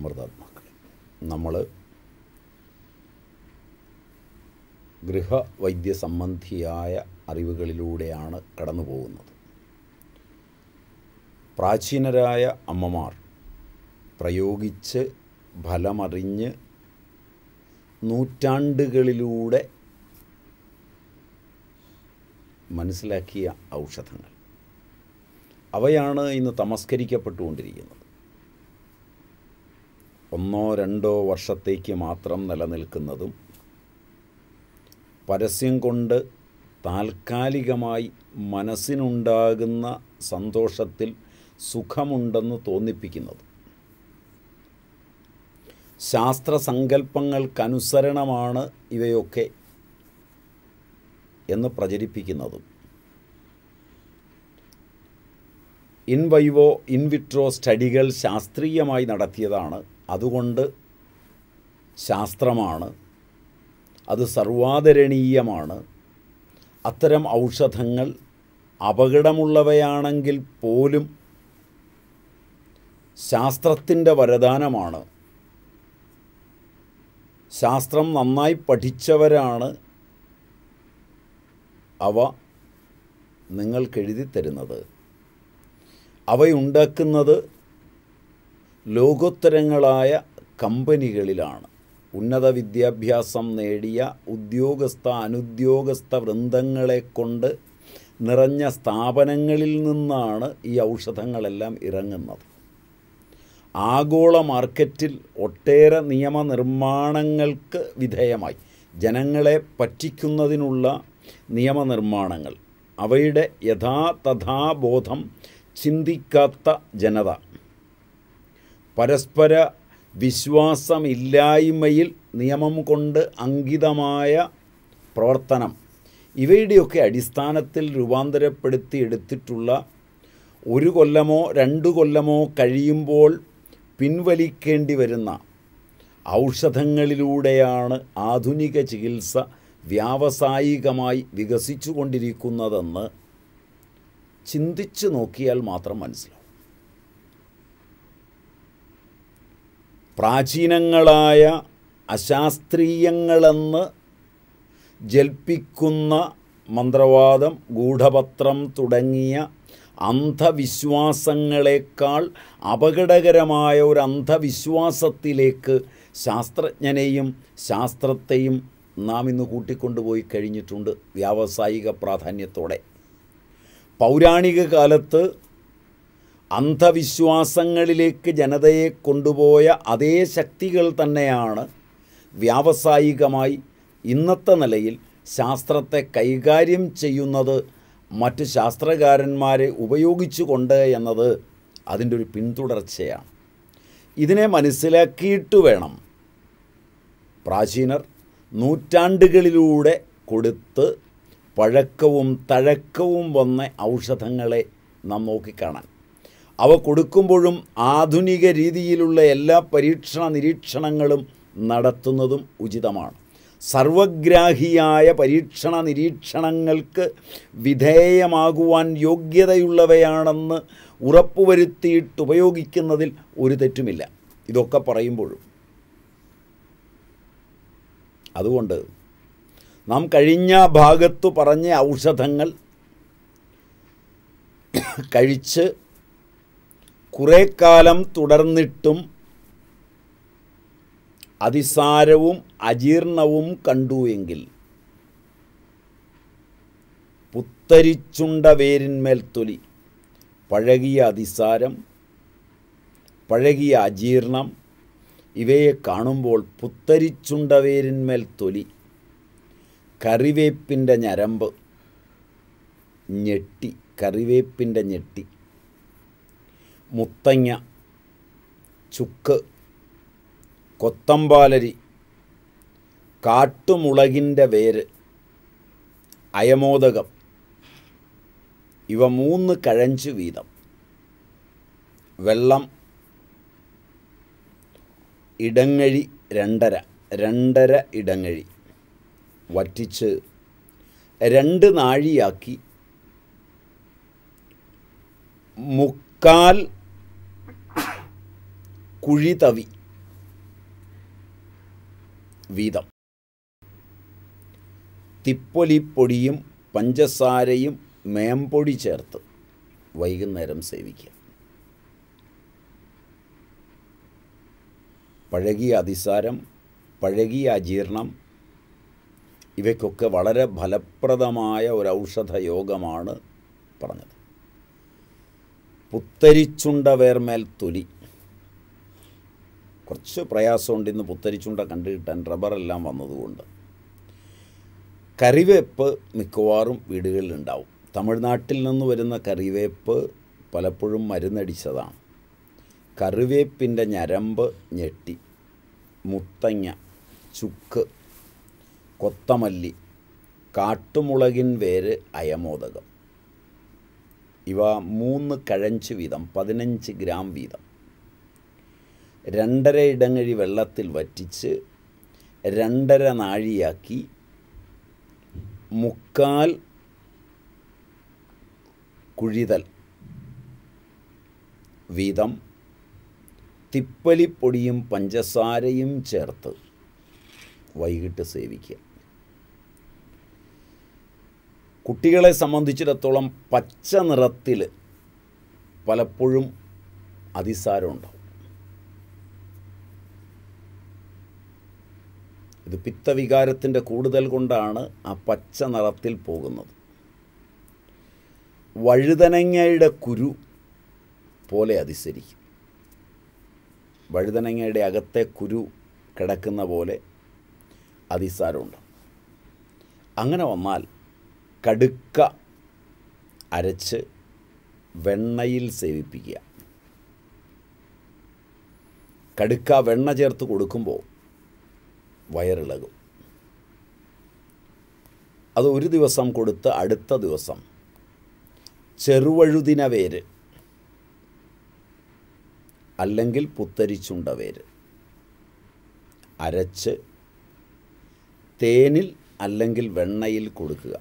അമൃതാത്മാക്കൾ നമ്മൾ ഗൃഹവൈദ്യ സംബന്ധിയായ അറിവുകളിലൂടെയാണ് കടന്നു പോകുന്നത് പ്രാചീനരായ അമ്മമാർ പ്രയോഗിച്ച് ഫലമറിഞ്ഞ് നൂറ്റാണ്ടുകളിലൂടെ മനസ്സിലാക്കിയ ഔഷധങ്ങൾ അവയാണ് ഇന്ന് തമസ്കരിക്കപ്പെട്ടുകൊണ്ടിരിക്കുന്നത് ഒന്നോ രണ്ടോ വർഷത്തേക്ക് മാത്രം നിലനിൽക്കുന്നതും പരസ്യം കൊണ്ട് താൽക്കാലികമായി മനസ്സിനുണ്ടാകുന്ന സന്തോഷത്തിൽ സുഖമുണ്ടെന്ന് തോന്നിപ്പിക്കുന്നത് ശാസ്ത്രസങ്കല്പങ്ങൾക്കനുസരണമാണ് ഇവയൊക്കെ എന്ന് പ്രചരിപ്പിക്കുന്നതും ഇൻവൈവോ ഇൻവിട്രോ സ്റ്റഡികൾ ശാസ്ത്രീയമായി നടത്തിയതാണ് അതുകൊണ്ട് ശാസ്ത്രമാണ് അത് സർവാദരണീയമാണ് അത്തരം ഔഷധങ്ങൾ അപകടമുള്ളവയാണെങ്കിൽ പോലും ശാസ്ത്രത്തിൻ്റെ വരദാനമാണ് ശാസ്ത്രം നന്നായി പഠിച്ചവരാണ് അവ നിങ്ങൾക്കെഴുതി തരുന്നത് അവയുണ്ടാക്കുന്നത് ലോകോത്തരങ്ങളായ കമ്പനികളിലാണ് ഉന്നത വിദ്യാഭ്യാസം നേടിയ ഉദ്യോഗസ്ഥ അനുദ്യോഗസ്ഥ വൃന്ദങ്ങളെ കൊണ്ട് നിറഞ്ഞ സ്ഥാപനങ്ങളിൽ നിന്നാണ് ഈ ഔഷധങ്ങളെല്ലാം ഇറങ്ങുന്നത് ആഗോള മാർക്കറ്റിൽ ഒട്ടേറെ നിയമനിർമ്മാണങ്ങൾക്ക് വിധേയമായി ജനങ്ങളെ പറ്റിക്കുന്നതിനുള്ള നിയമനിർമ്മാണങ്ങൾ അവയുടെ യഥാതഥാബോധം ചിന്തിക്കാത്ത ജനത പരസ്പര വിശ്വാസമില്ലായ്മയിൽ നിയമം കൊണ്ട് അങ്കിതമായ പ്രവർത്തനം ഇവയുടെയൊക്കെ അടിസ്ഥാനത്തിൽ രൂപാന്തരപ്പെടുത്തി എടുത്തിട്ടുള്ള ഒരു കൊല്ലമോ രണ്ട് കൊല്ലമോ കഴിയുമ്പോൾ പിൻവലിക്കേണ്ടി വരുന്ന ഔഷധങ്ങളിലൂടെയാണ് ആധുനിക ചികിത്സ വ്യാവസായികമായി വികസിച്ചു കൊണ്ടിരിക്കുന്നതെന്ന് ചിന്തിച്ചു നോക്കിയാൽ മാത്രം മനസ്സിലാവും പ്രാചീനങ്ങളായ അശാസ്ത്രീയങ്ങളെന്ന് ജൽപ്പിക്കുന്ന മന്ത്രവാദം ഗൂഢപത്രം തുടങ്ങിയ അന്ധവിശ്വാസങ്ങളെക്കാൾ അപകടകരമായ ഒരു അന്ധവിശ്വാസത്തിലേക്ക് ശാസ്ത്രജ്ഞനെയും ശാസ്ത്രത്തെയും നാം ഇന്ന് കൂട്ടിക്കൊണ്ടുപോയി കഴിഞ്ഞിട്ടുണ്ട് വ്യാവസായിക പ്രാധാന്യത്തോടെ പൗരാണിക കാലത്ത് അന്ധവിശ്വാസങ്ങളിലേക്ക് ജനതയെ കൊണ്ടുപോയ അതേ ശക്തികൾ തന്നെയാണ് വ്യാവസായികമായി ഇന്നത്തെ നിലയിൽ ശാസ്ത്രത്തെ കൈകാര്യം ചെയ്യുന്നത് മറ്റ് ശാസ്ത്രകാരന്മാരെ ഉപയോഗിച്ചുകൊണ്ട് എന്നത് അതിൻ്റെ ഒരു പിന്തുടർച്ചയാണ് ഇതിനെ മനസ്സിലാക്കിയിട്ട് വേണം പ്രാചീനർ നൂറ്റാണ്ടുകളിലൂടെ കൊടുത്ത് പഴക്കവും തഴക്കവും വന്ന ഔഷധങ്ങളെ നാം നോക്കിക്കാണാൻ അവ കൊടുക്കുമ്പോഴും ആധുനിക രീതിയിലുള്ള എല്ലാ പരീക്ഷണ നിരീക്ഷണങ്ങളും നടത്തുന്നതും ഉചിതമാണ് സർവഗ്രാഹിയായ പരീക്ഷണ നിരീക്ഷണങ്ങൾക്ക് വിധേയമാകുവാൻ യോഗ്യതയുള്ളവയാണെന്ന് ഉറപ്പുവരുത്തിയിട്ട് ഉപയോഗിക്കുന്നതിൽ ഒരു തെറ്റുമില്ല ഇതൊക്കെ പറയുമ്പോഴും അതുകൊണ്ട് നാം കഴിഞ്ഞ ഭാഗത്തു പറഞ്ഞ ഔഷധങ്ങൾ കഴിച്ച് കുറേ കാലം തുടർന്നിട്ടും അതിസാരവും അജീർണവും കണ്ടു എങ്കിൽ പുത്തരിച്ചുണ്ട വേരിന്മേൽ തൊലി പഴകിയ അതിസാരം പഴകിയ അജീർണം ഇവയെ കാണുമ്പോൾ പുത്തരിച്ചുണ്ട വേരിന്മേൽ തൊലി കറിവേപ്പിൻ്റെ ഞരമ്പ് ഞെട്ടി കറിവേപ്പിൻ്റെ ഞെട്ടി മുത്തങ്ങ ചുക്ക് കൊത്തമ്പാലരി കാട്ടുമുളകിൻ്റെ വേര് അയമോദകം ഇവ മൂന്ന് കഴഞ്ചു വീതം വെള്ളം ഇടങ്ങഴി രണ്ടര രണ്ടര ഇടങ്ങഴി വറ്റിച്ച് രണ്ട് നാഴിയാക്കി മുക്കാൽ കുഴിതവി വീതം തിപ്പൊലിപ്പൊടിയും പഞ്ചസാരയും മേമ്പൊടി ചേർത്ത് വൈകുന്നേരം സേവിക്കുക പഴകിയ അതിസാരം പഴകിയ അജീർണം ഇവയ്ക്കൊക്കെ വളരെ ഫലപ്രദമായ ഒരു ഔഷധ യോഗമാണ് പറഞ്ഞത് പുത്തരിച്ചുണ്ടവേർമേൽ വേർമേൽ തൊലി കുറച്ച് പ്രയാസമുണ്ട് ഇന്ന് പുത്തരിച്ചുണ്ട കണ്ടു കിട്ടാൻ റബ്ബറെല്ലാം വന്നതുകൊണ്ട് കറിവേപ്പ് മിക്കവാറും വീടുകളിൽ ഉണ്ടാവും തമിഴ്നാട്ടിൽ നിന്ന് വരുന്ന കറിവേപ്പ് പലപ്പോഴും മരുന്നടിച്ചതാണ് കറിവേപ്പിൻ്റെ ഞരമ്പ് ഞെട്ടി മുത്തങ്ങ ചുക്ക് കൊത്തമല്ലി കാട്ടുമുളകിൻ വേര് അയമോദകം ഇവ മൂന്ന് കഴഞ്ച് വീതം പതിനഞ്ച് ഗ്രാം വീതം രണ്ടര ഇടങ്ങഴി വെള്ളത്തിൽ വറ്റിച്ച് രണ്ടര നാഴിയാക്കി മുക്കാൽ കുഴിതൽ വീതം തിപ്പലിപ്പൊടിയും പഞ്ചസാരയും ചേർത്ത് വൈകിട്ട് സേവിക്കുക കുട്ടികളെ സംബന്ധിച്ചിടത്തോളം പച്ച നിറത്തിൽ പലപ്പോഴും അതിസാരമുണ്ടാവും ഇത് പിത്തവികാരത്തിൻ്റെ കൂടുതൽ കൊണ്ടാണ് ആ പച്ച നിറത്തിൽ പോകുന്നത് വഴുതനങ്ങയുടെ കുരു പോലെ അതിശരിക്കും വഴുതനങ്ങയുടെ അകത്തെ കുരു കിടക്കുന്ന പോലെ അതിസാരമുണ്ട് അങ്ങനെ വന്നാൽ കടുക്ക അരച്ച് വെണ്ണയിൽ സേവിപ്പിക്കുക കടുക്ക വെണ്ണ ചേർത്ത് കൊടുക്കുമ്പോൾ വയറിളകും അത് ഒരു ദിവസം കൊടുത്ത് അടുത്ത ദിവസം ചെറുവഴുതിന വേര് അല്ലെങ്കിൽ പുത്തരിച്ചുണ്ട വേര് അരച്ച് തേനിൽ അല്ലെങ്കിൽ വെണ്ണയിൽ കൊടുക്കുക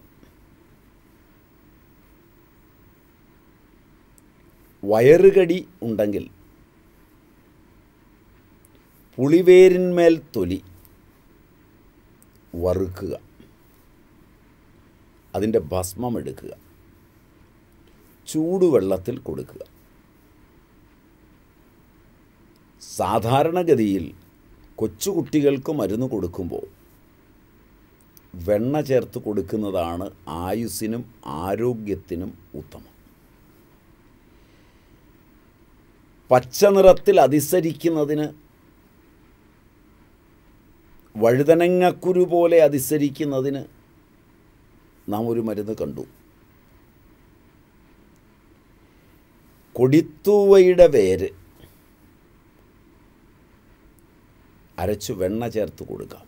വയറുകടി ഉണ്ടെങ്കിൽ പുളിവേരിന്മേൽ തൊലി വറുക്കുക അതിൻ്റെ ഭസ്മം എടുക്കുക ചൂടുവെള്ളത്തിൽ കൊടുക്കുക സാധാരണഗതിയിൽ കൊച്ചുകുട്ടികൾക്ക് മരുന്ന് കൊടുക്കുമ്പോൾ വെണ്ണ ചേർത്ത് കൊടുക്കുന്നതാണ് ആയുസ്സിനും ആരോഗ്യത്തിനും ഉത്തമം നിറത്തിൽ അതിസരിക്കുന്നതിന് വഴുതനങ്ങക്കുരു പോലെ അതിസരിക്കുന്നതിന് നാം ഒരു മരുന്ന് കണ്ടു കൊടിത്തൂവയുടെ വേര് അരച്ചു വെണ്ണ ചേർത്ത് കൊടുക്കാം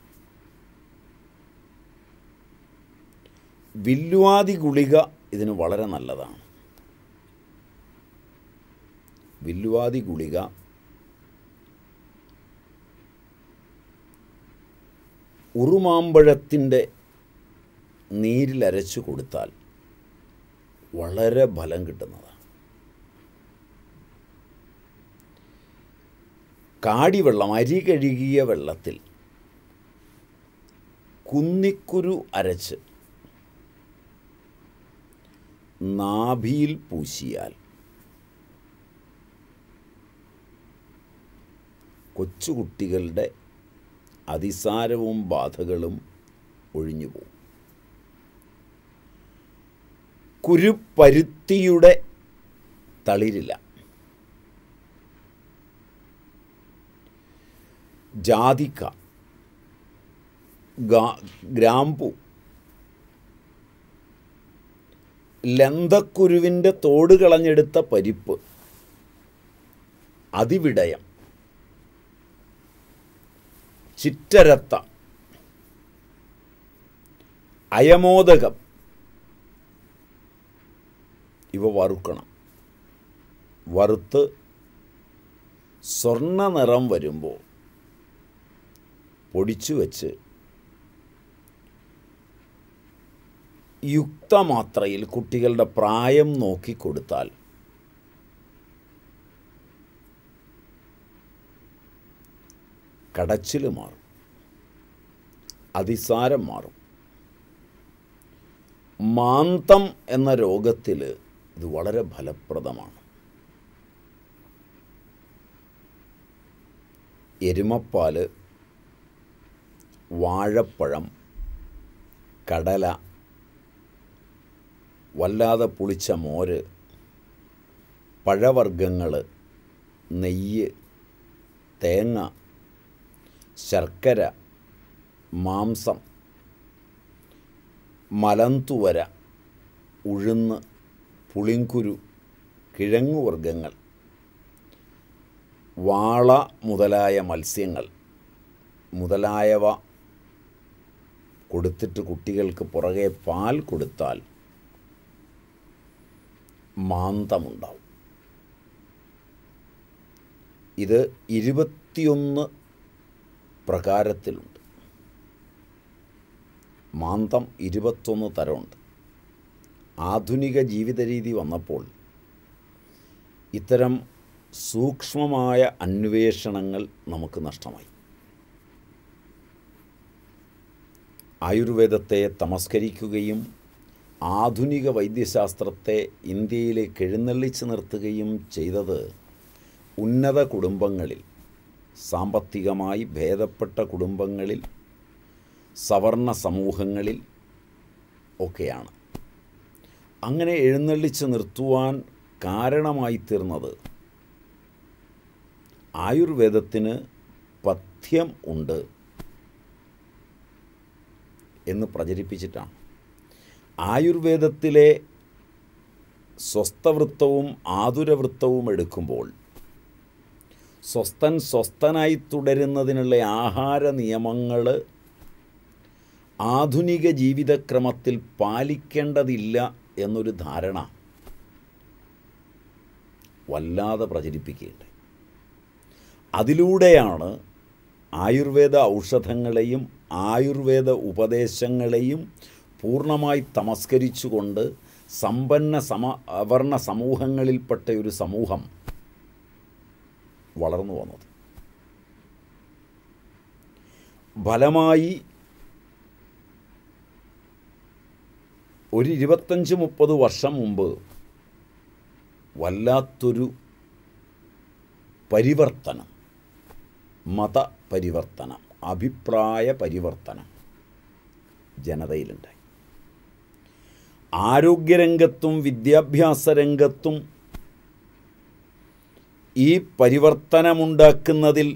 വില്ലുവാതി ഗുളിക ഇതിന് വളരെ നല്ലതാണ് വില്ലുവാതി ഗുളിക ഉറുമാമ്പഴത്തിൻ്റെ നീരിലരച്ചു കൊടുത്താൽ വളരെ ഫലം കിട്ടുന്നതാണ് കാടിവെള്ളം അരി കഴുകിയ വെള്ളത്തിൽ കുന്നിക്കുരു അരച്ച് നാഭിയിൽ പൂശിയാൽ കൊച്ചുകുട്ടികളുടെ അതിസാരവും ബാധകളും ഒഴിഞ്ഞു പോകും കുരുപ്പരുത്തിയുടെ തളിരില്ല ജാതിക്ക ഗ്രാമ്പു ലന്തക്കുരുവിൻ്റെ തോട് കളഞ്ഞെടുത്ത പരിപ്പ് അതിവിടയം ചിറ്റരത്ത അയമോദകം ഇവ വറുക്കണം വറുത്ത് സ്വർണ്ണ നിറം വരുമ്പോൾ പൊടിച്ചു വച്ച് യുക്തമാത്രയിൽ കുട്ടികളുടെ പ്രായം നോക്കിക്കൊടുത്താൽ കടച്ചിൽ മാറും അതിസാരം മാറും മാന്തം എന്ന രോഗത്തിൽ ഇത് വളരെ ഫലപ്രദമാണ് എരുമപ്പാൽ വാഴപ്പഴം കടല വല്ലാതെ പുളിച്ച മോര് പഴവർഗ്ഗങ്ങൾ നെയ്യ് തേങ്ങ ശർക്കര മാംസം മലന്തുവര ഉഴുന്ന് പുളിങ്കുരു കിഴങ്ങുവർഗ്ഗങ്ങൾ വാള മുതലായ മത്സ്യങ്ങൾ മുതലായവ കൊടുത്തിട്ട് കുട്ടികൾക്ക് പുറകെ പാൽ കൊടുത്താൽ മാന്തമുണ്ടാവും ഇത് ഇരുപത്തിയൊന്ന് പ്രകാരത്തിലുണ്ട് മാന്തം ഇരുപത്തൊന്ന് തരമുണ്ട് ആധുനിക ജീവിത രീതി വന്നപ്പോൾ ഇത്തരം സൂക്ഷ്മമായ അന്വേഷണങ്ങൾ നമുക്ക് നഷ്ടമായി ആയുർവേദത്തെ തമസ്കരിക്കുകയും ആധുനിക വൈദ്യശാസ്ത്രത്തെ ഇന്ത്യയിലേക്ക് എഴുന്നള്ളിച്ച് നിർത്തുകയും ചെയ്തത് ഉന്നത കുടുംബങ്ങളിൽ സാമ്പത്തികമായി ഭേദപ്പെട്ട കുടുംബങ്ങളിൽ സവർണ സമൂഹങ്ങളിൽ ഒക്കെയാണ് അങ്ങനെ എഴുന്നള്ളിച്ച് നിർത്തുവാൻ കാരണമായി തീർന്നത് ആയുർവേദത്തിന് പഥ്യം ഉണ്ട് എന്ന് പ്രചരിപ്പിച്ചിട്ടാണ് ആയുർവേദത്തിലെ സ്വസ്ഥവൃത്തവും ആതുരവൃത്തവും എടുക്കുമ്പോൾ സ്വസ്ഥൻ സ്വസ്ഥനായി തുടരുന്നതിനുള്ള ആഹാര നിയമങ്ങൾ ആധുനിക ജീവിതക്രമത്തിൽ പാലിക്കേണ്ടതില്ല എന്നൊരു ധാരണ വല്ലാതെ പ്രചരിപ്പിക്കുകയുണ്ട് അതിലൂടെയാണ് ആയുർവേദ ഔഷധങ്ങളെയും ആയുർവേദ ഉപദേശങ്ങളെയും പൂർണ്ണമായി തമസ്കരിച്ചുകൊണ്ട് സമ്പന്ന സമ വർണ്ണ സമൂഹങ്ങളിൽപ്പെട്ട ഒരു സമൂഹം വളർന്നു വന്നത് ഫലമായി ഒരു ഇരുപത്തഞ്ച് മുപ്പത് വർഷം മുമ്പ് വല്ലാത്തൊരു പരിവർത്തനം മത പരിവർത്തനം അഭിപ്രായ പരിവർത്തനം ജനതയിലുണ്ടായി ആരോഗ്യരംഗത്തും വിദ്യാഭ്യാസ രംഗത്തും ഈ പരിവർത്തനമുണ്ടാക്കുന്നതിൽ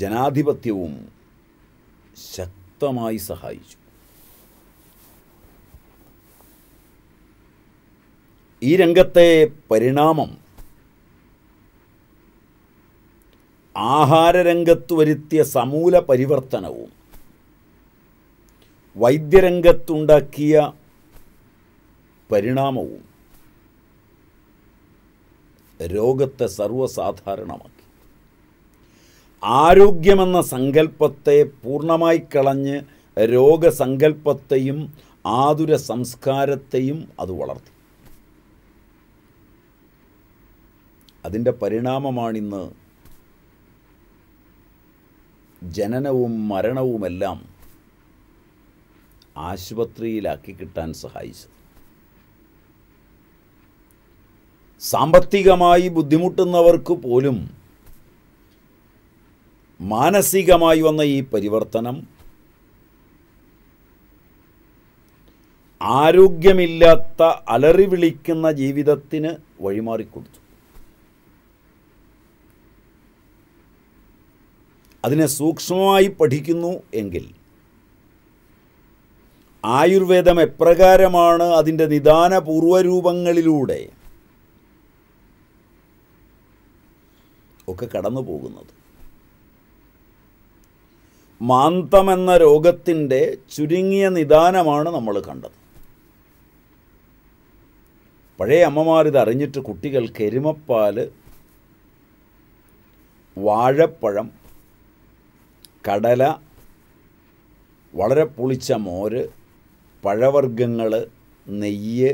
ജനാധിപത്യവും ശക്തമായി സഹായിച്ചു ഈ രംഗത്തെ പരിണാമം ആഹാരരംഗത്ത് വരുത്തിയ സമൂല പരിവർത്തനവും വൈദ്യരംഗത്തുണ്ടാക്കിയ പരിണാമവും രോഗത്തെ സർവ്വസാധാരണമാക്കി ആരോഗ്യമെന്ന സങ്കല്പത്തെ പൂർണ്ണമായി കളഞ്ഞ് രോഗസങ്കല്പത്തെയും ആതുര സംസ്കാരത്തെയും അത് വളർത്തി അതിൻ്റെ പരിണാമമാണിന്ന് ജനനവും മരണവുമെല്ലാം ആശുപത്രിയിലാക്കി കിട്ടാൻ സഹായിച്ചത് സാമ്പത്തികമായി ബുദ്ധിമുട്ടുന്നവർക്ക് പോലും മാനസികമായി വന്ന ഈ പരിവർത്തനം ആരോഗ്യമില്ലാത്ത അലറി വിളിക്കുന്ന ജീവിതത്തിന് വഴിമാറിക്കൊടുത്തു അതിനെ സൂക്ഷ്മമായി പഠിക്കുന്നു എങ്കിൽ ആയുർവേദം എപ്രകാരമാണ് അതിൻ്റെ നിദാന പൂർവ്വരൂപങ്ങളിലൂടെ ഒക്കെ കടന്നു പോകുന്നത് മാന്തമെന്ന രോഗത്തിൻ്റെ ചുരുങ്ങിയ നിദാനമാണ് നമ്മൾ കണ്ടത് പഴയ അമ്മമാർ ഇതറിഞ്ഞിട്ട് കുട്ടികൾക്ക് എരുമപ്പാൽ വാഴപ്പഴം കടല വളരെ പുളിച്ച മോര് പഴവർഗ്ഗങ്ങൾ നെയ്യ്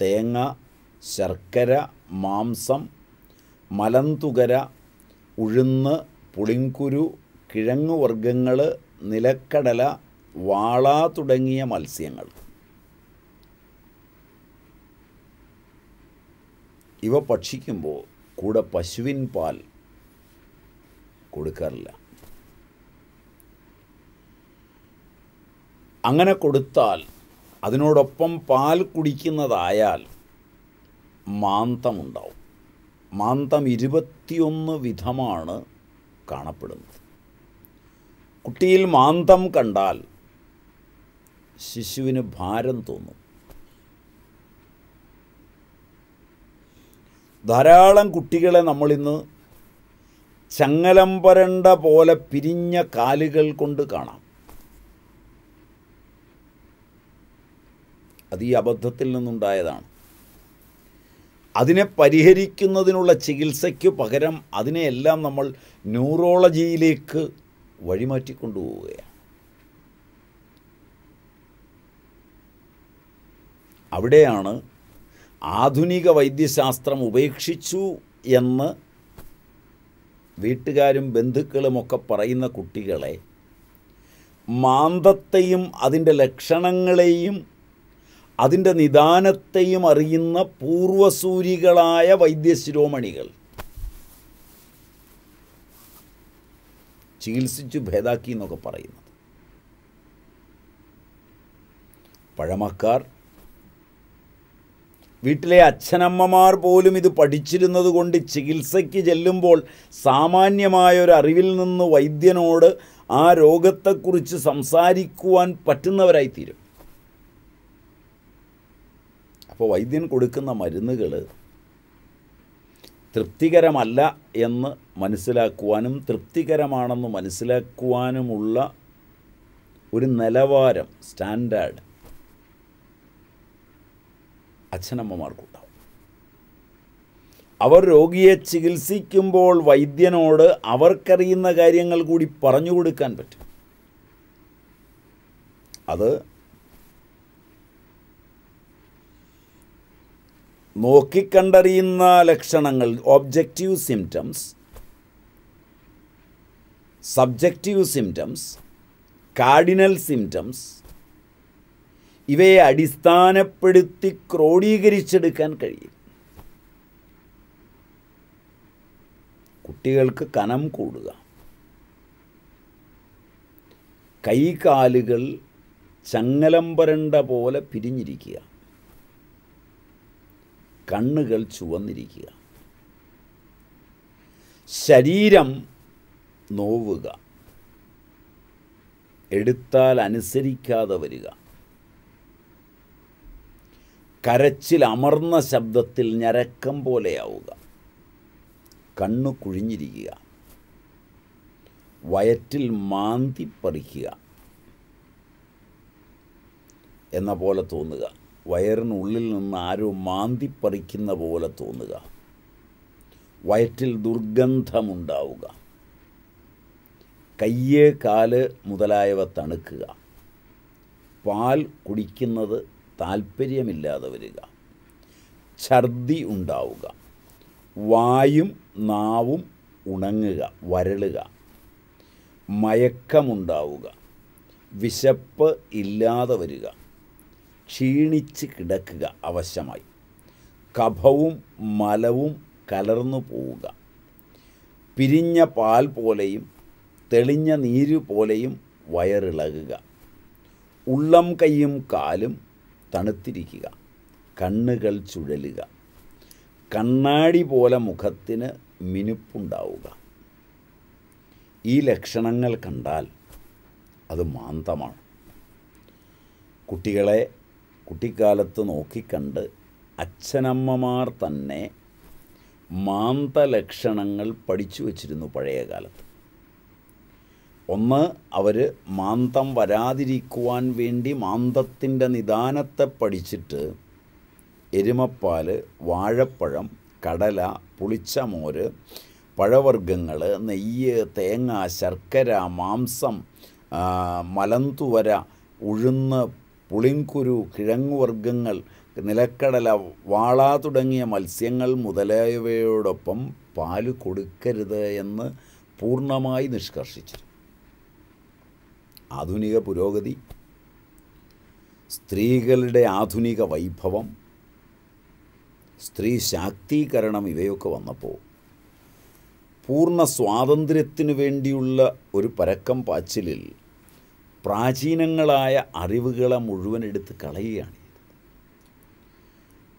തേങ്ങ ശർക്കര മാംസം മലന്തുകര ഉഴുന്ന് പുളിങ്കുരു കിഴങ്ങ് നിലക്കടല വാള തുടങ്ങിയ മത്സ്യങ്ങൾ ഇവ ഭക്ഷിക്കുമ്പോൾ കൂടെ പശുവിൻ പാൽ കൊടുക്കാറില്ല അങ്ങനെ കൊടുത്താൽ അതിനോടൊപ്പം പാൽ കുടിക്കുന്നതായാൽ മാന്തമുണ്ടാവും മാന്തം ഇരുപത്തിയൊന്ന് വിധമാണ് കാണപ്പെടുന്നത് കുട്ടിയിൽ മാന്തം കണ്ടാൽ ശിശുവിന് ഭാരം തോന്നും ധാരാളം കുട്ടികളെ നമ്മളിന്ന് ചങ്ങലം പരണ്ട പോലെ പിരിഞ്ഞ കാലുകൾ കൊണ്ട് കാണാം അത് ഈ അബദ്ധത്തിൽ നിന്നുണ്ടായതാണ് അതിനെ പരിഹരിക്കുന്നതിനുള്ള ചികിത്സയ്ക്ക് പകരം അതിനെയെല്ലാം നമ്മൾ ന്യൂറോളജിയിലേക്ക് വഴിമാറ്റിക്കൊണ്ടുപോവുകയാണ് അവിടെയാണ് ആധുനിക വൈദ്യശാസ്ത്രം ഉപേക്ഷിച്ചു എന്ന് വീട്ടുകാരും ബന്ധുക്കളുമൊക്കെ പറയുന്ന കുട്ടികളെ മാന്തത്തെയും അതിൻ്റെ ലക്ഷണങ്ങളെയും അതിൻ്റെ നിദാനത്തെയും അറിയുന്ന പൂർവസൂരികളായ വൈദ്യശിരോമണികൾ ചികിത്സിച്ചു ഭേദാക്കി എന്നൊക്കെ പറയുന്നത് പഴമക്കാർ വീട്ടിലെ അച്ഛനമ്മമാർ പോലും ഇത് പഠിച്ചിരുന്നത് കൊണ്ട് ചികിത്സയ്ക്ക് ചെല്ലുമ്പോൾ സാമാന്യമായ ഒരു അറിവിൽ നിന്ന് വൈദ്യനോട് ആ രോഗത്തെക്കുറിച്ച് സംസാരിക്കുവാൻ പറ്റുന്നവരായിത്തീരും അപ്പോൾ വൈദ്യൻ കൊടുക്കുന്ന മരുന്നുകൾ തൃപ്തികരമല്ല എന്ന് മനസ്സിലാക്കുവാനും തൃപ്തികരമാണെന്ന് മനസ്സിലാക്കുവാനുമുള്ള ഒരു നിലവാരം സ്റ്റാൻഡേർഡ് അച്ഛനമ്മമാർക്കുണ്ടാവും അവർ രോഗിയെ ചികിത്സിക്കുമ്പോൾ വൈദ്യനോട് അവർക്കറിയുന്ന കാര്യങ്ങൾ കൂടി പറഞ്ഞു കൊടുക്കാൻ പറ്റും അത് നോക്കിക്കണ്ടറിയുന്ന ലക്ഷണങ്ങൾ objective symptoms subjective symptoms cardinal symptoms ഇവയെ അടിസ്ഥാനപ്പെടുത്തി ക്രോഡീകരിച്ചെടുക്കാൻ കഴിയും കുട്ടികൾക്ക് കനം കൂടുക കൈകാലുകൾ ചങ്ങലം പരണ്ട പോലെ പിരിഞ്ഞിരിക്കുക കണ്ണുകൾ ചുവന്നിരിക്കുക ശരീരം നോവുക എടുത്താൽ അനുസരിക്കാതെ വരിക കരച്ചിൽ അമർന്ന ശബ്ദത്തിൽ ഞരക്കം പോലെയാവുക കണ്ണു കുഴിഞ്ഞിരിക്കുക വയറ്റിൽ മാന്തിപ്പറിക്കുക എന്ന പോലെ തോന്നുക വയറിനുള്ളിൽ നിന്ന് ആരോ മാന്തിപ്പറിക്കുന്ന പോലെ തോന്നുക വയറ്റിൽ ദുർഗന്ധമുണ്ടാവുക കയ്യ് കാല് മുതലായവ തണുക്കുക പാൽ കുടിക്കുന്നത് താൽപ്പര്യമില്ലാതെ വരിക ഛർദി ഉണ്ടാവുക വായും നാവും ഉണങ്ങുക വരളുക മയക്കമുണ്ടാവുക വിശപ്പ് ഇല്ലാതെ വരിക ക്ഷീണിച്ച് കിടക്കുക അവശ്യമായി കഫവും മലവും കലർന്നു പോവുക പിരിഞ്ഞ പാൽ പോലെയും തെളിഞ്ഞ നീര് പോലെയും വയറിളകുക ഉള്ളം കൈയും കാലും തണുത്തിരിക്കുക കണ്ണുകൾ ചുഴലുക കണ്ണാടി പോലെ മുഖത്തിന് മിനുപ്പുണ്ടാവുക ഈ ലക്ഷണങ്ങൾ കണ്ടാൽ അത് മാന്തമാണ് കുട്ടികളെ കുട്ടിക്കാലത്ത് നോക്കിക്കണ്ട് അച്ഛനമ്മമാർ തന്നെ മാന്തലക്ഷണങ്ങൾ പഠിച്ചു വച്ചിരുന്നു പഴയ കാലത്ത് ഒന്ന് അവർ മാന്തം വരാതിരിക്കുവാൻ വേണ്ടി മാന്തത്തിൻ്റെ നിദാനത്തെ പഠിച്ചിട്ട് എരുമപ്പാൽ വാഴപ്പഴം കടല പുളിച്ച മോര് പഴവർഗ്ഗങ്ങൾ നെയ്യ് തേങ്ങ ശർക്കര മാംസം മലന്തുവര ഉഴുന്ന് പുളിങ്കുരു കിഴങ്ങുവർഗ്ഗങ്ങൾ നിലക്കടല വാള തുടങ്ങിയ മത്സ്യങ്ങൾ മുതലായവയോടൊപ്പം പാല് കൊടുക്കരുത് എന്ന് പൂർണ്ണമായി നിഷ്കർഷിച്ചു ആധുനിക പുരോഗതി സ്ത്രീകളുടെ ആധുനിക വൈഭവം സ്ത്രീ ശാക്തീകരണം ഇവയൊക്കെ വന്നപ്പോൾ പൂർണ്ണ സ്വാതന്ത്ര്യത്തിനു വേണ്ടിയുള്ള ഒരു പരക്കം പാച്ചിലിൽ പ്രാചീനങ്ങളായ അറിവുകളെ മുഴുവൻ എടുത്ത് കളയുകയാണ്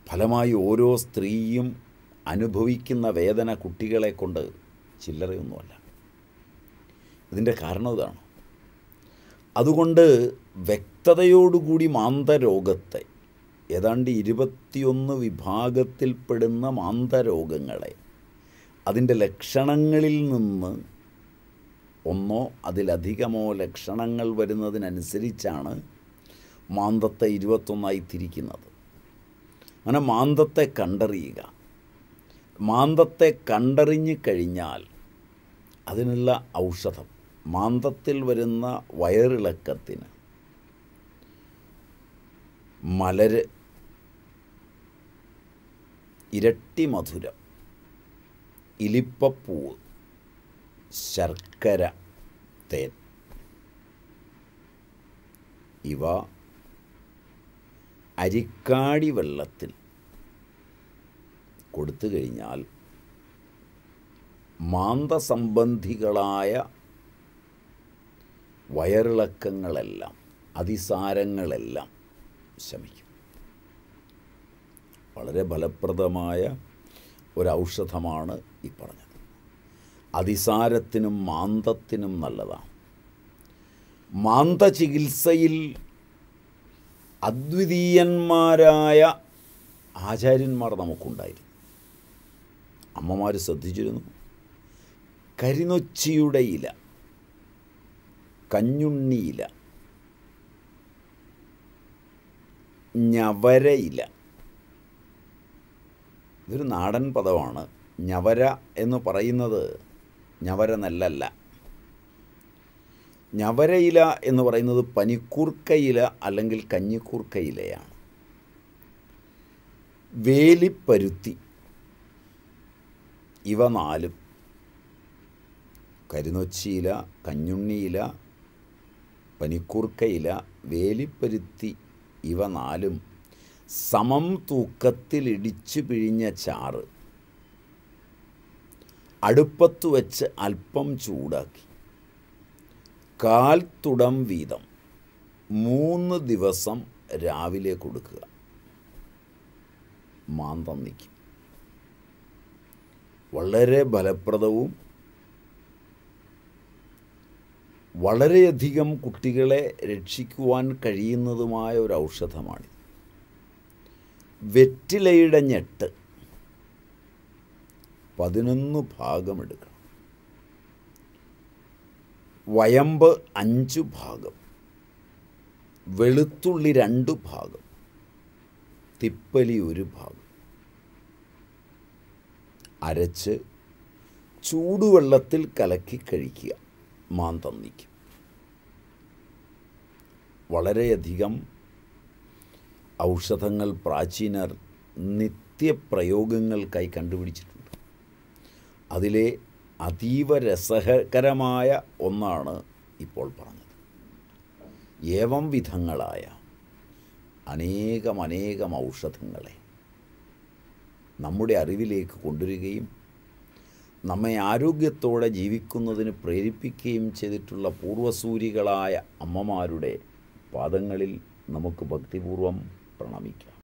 ഫലമായി ഓരോ സ്ത്രീയും അനുഭവിക്കുന്ന വേദന കുട്ടികളെ കൊണ്ട് ചില്ലറയൊന്നുമല്ല ഇതിൻ്റെ കാരണം ഇതാണ് അതുകൊണ്ട് വ്യക്തതയോടുകൂടി മാന്തരോഗത്തെ ഏതാണ്ട് ഇരുപത്തിയൊന്ന് വിഭാഗത്തിൽപ്പെടുന്ന മാന്തരോഗങ്ങളെ അതിൻ്റെ ലക്ഷണങ്ങളിൽ നിന്ന് ഒന്നോ അതിലധികമോ ലക്ഷണങ്ങൾ വരുന്നതിനനുസരിച്ചാണ് മാന്തത്തെ ഇരുപത്തൊന്നായി തിരിക്കുന്നത് അങ്ങനെ മാന്തത്തെ കണ്ടറിയുക മാന്തത്തെ കണ്ടറിഞ്ഞു കഴിഞ്ഞാൽ അതിനുള്ള ഔഷധം മാന്തത്തിൽ വരുന്ന വയറിളക്കത്തിന് മലര് ഇരട്ടി മധുരം ഇലിപ്പപ്പൂവ് ശർക്കര തേൻ ഇവ അരിക്കാടി വെള്ളത്തിൽ കൊടുത്തു കഴിഞ്ഞാൽ മാന്തസംബന്ധികളായ വയറിളക്കങ്ങളെല്ലാം അതിസാരങ്ങളെല്ലാം ശമിക്കും വളരെ ഫലപ്രദമായ ഒരു ഔഷധമാണ് ഈ പറഞ്ഞത് അതിസാരത്തിനും മാന്തത്തിനും നല്ലതാണ് മാന്ത ചികിത്സയിൽ അദ്വിതീയന്മാരായ ആചാര്യന്മാർ നമുക്കുണ്ടായിരുന്നു അമ്മമാർ ശ്രദ്ധിച്ചിരുന്നു കരിനൊച്ചിയുടെ ഇല കഞ്ഞുണ്ണിയില ഇല ഇതൊരു നാടൻ പദമാണ് ഞവര എന്ന് പറയുന്നത് നെല്ലല്ല ഞവരയില എന്ന് പറയുന്നത് പനിക്കൂർക്കയില അല്ലെങ്കിൽ കഞ്ഞിക്കൂർക്കയിലയാണ് വേലിപ്പരുത്തി ഇവ നാലും കരുനൊച്ചിയില കഞ്ഞുണ്ണിയില പനിക്കൂർക്കയില വേലിപ്പരുത്തി ഇവ നാലും സമം തൂക്കത്തിലിടിച്ചു പിഴിഞ്ഞ ചാറ് അടുപ്പത്ത് വെച്ച് അല്പം ചൂടാക്കി കാൽ തുടം വീതം മൂന്ന് ദിവസം രാവിലെ കൊടുക്കുക മാന്തം നിൽക്കും വളരെ ഫലപ്രദവും വളരെയധികം കുട്ടികളെ രക്ഷിക്കുവാൻ കഴിയുന്നതുമായ ഒരു ഔഷധമാണ് വെറ്റിലയുടെ ഞെട്ട് പതിനൊന്ന് എടുക്കണം വയമ്പ് അഞ്ച് ഭാഗം വെളുത്തുള്ളി രണ്ട് ഭാഗം തിപ്പലി ഒരു ഭാഗം അരച്ച് ചൂടുവെള്ളത്തിൽ കലക്കി കഴിക്കുക മാന്തം നീക്കും വളരെയധികം ഔഷധങ്ങൾ പ്രാചീനർ നിത്യപ്രയോഗങ്ങൾക്കായി കണ്ടുപിടിച്ചിട്ടുണ്ട് അതിലെ അതീവ രസകരമായ ഒന്നാണ് ഇപ്പോൾ പറഞ്ഞത് ഏവം വിധങ്ങളായ അനേകമനേകം ഔഷധങ്ങളെ നമ്മുടെ അറിവിലേക്ക് കൊണ്ടുവരികയും നമ്മെ ആരോഗ്യത്തോടെ ജീവിക്കുന്നതിന് പ്രേരിപ്പിക്കുകയും ചെയ്തിട്ടുള്ള പൂർവസൂരികളായ അമ്മമാരുടെ പാദങ്ങളിൽ നമുക്ക് ഭക്തിപൂർവം പ്രണമിക്കാം